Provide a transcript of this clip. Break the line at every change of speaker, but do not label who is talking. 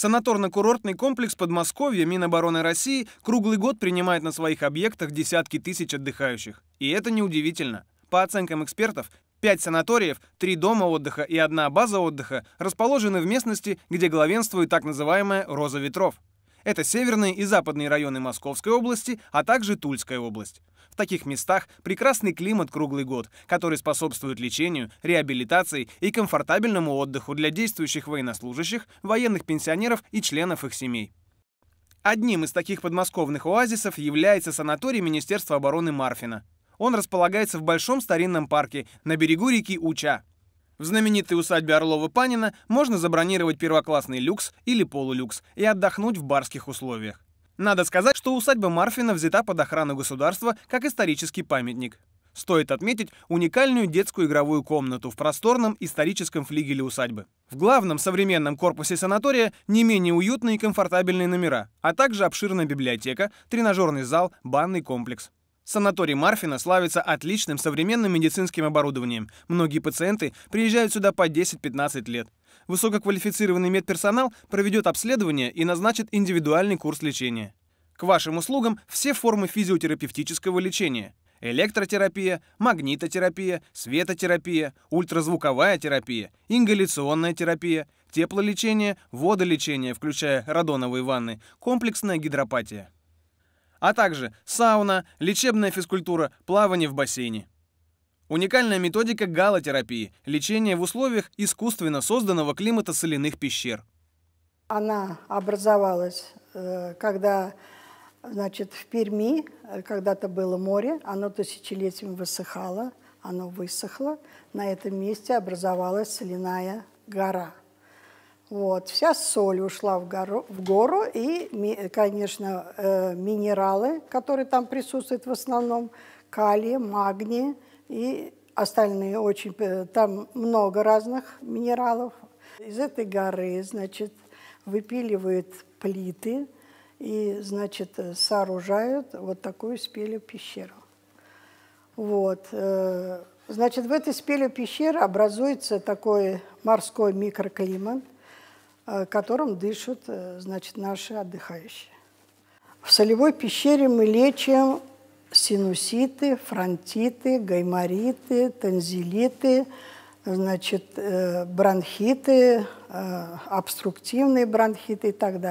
Санаторно-курортный комплекс Подмосковья Минобороны России круглый год принимает на своих объектах десятки тысяч отдыхающих. И это неудивительно. По оценкам экспертов, Пять санаториев, три дома отдыха и одна база отдыха расположены в местности, где главенствует так называемая «роза ветров». Это северные и западные районы Московской области, а также Тульская область. В таких местах прекрасный климат круглый год, который способствует лечению, реабилитации и комфортабельному отдыху для действующих военнослужащих, военных пенсионеров и членов их семей. Одним из таких подмосковных оазисов является санаторий Министерства обороны Марфина. Он располагается в большом старинном парке на берегу реки Уча. В знаменитой усадьбе Орлова-Панина можно забронировать первоклассный люкс или полулюкс и отдохнуть в барских условиях. Надо сказать, что усадьба Марфина взята под охрану государства как исторический памятник. Стоит отметить уникальную детскую игровую комнату в просторном историческом флигеле усадьбы. В главном современном корпусе санатория не менее уютные и комфортабельные номера, а также обширная библиотека, тренажерный зал, банный комплекс. Санаторий Марфина славится отличным современным медицинским оборудованием. Многие пациенты приезжают сюда по 10-15 лет. Высококвалифицированный медперсонал проведет обследование и назначит индивидуальный курс лечения. К вашим услугам все формы физиотерапевтического лечения. Электротерапия, магнитотерапия, светотерапия, ультразвуковая терапия, ингаляционная терапия, теплолечение, водолечение, включая радоновые ванны, комплексная гидропатия а также сауна, лечебная физкультура, плавание в бассейне. Уникальная методика галотерапии – лечение в условиях искусственно созданного климата соляных пещер.
Она образовалась, э, когда значит, в Перми э, когда-то было море, оно тысячелетиями высыхало, оно высохло, на этом месте образовалась соляная гора – вот, вся соль ушла в гору, в гору и, конечно, э, минералы, которые там присутствуют в основном, калий, магний и остальные очень... Э, там много разных минералов. Из этой горы, значит, выпиливают плиты и, значит, сооружают вот такую спелю пещеру. Вот. Э, значит, в этой спеле пещеры образуется такой морской микроклимат – Э, которым дышат э, значит, наши отдыхающие. В солевой пещере мы лечим синуситы, фронтиты, гаймориты, танзелиты, значит, э, бронхиты, обструктивные бронхиты и так далее.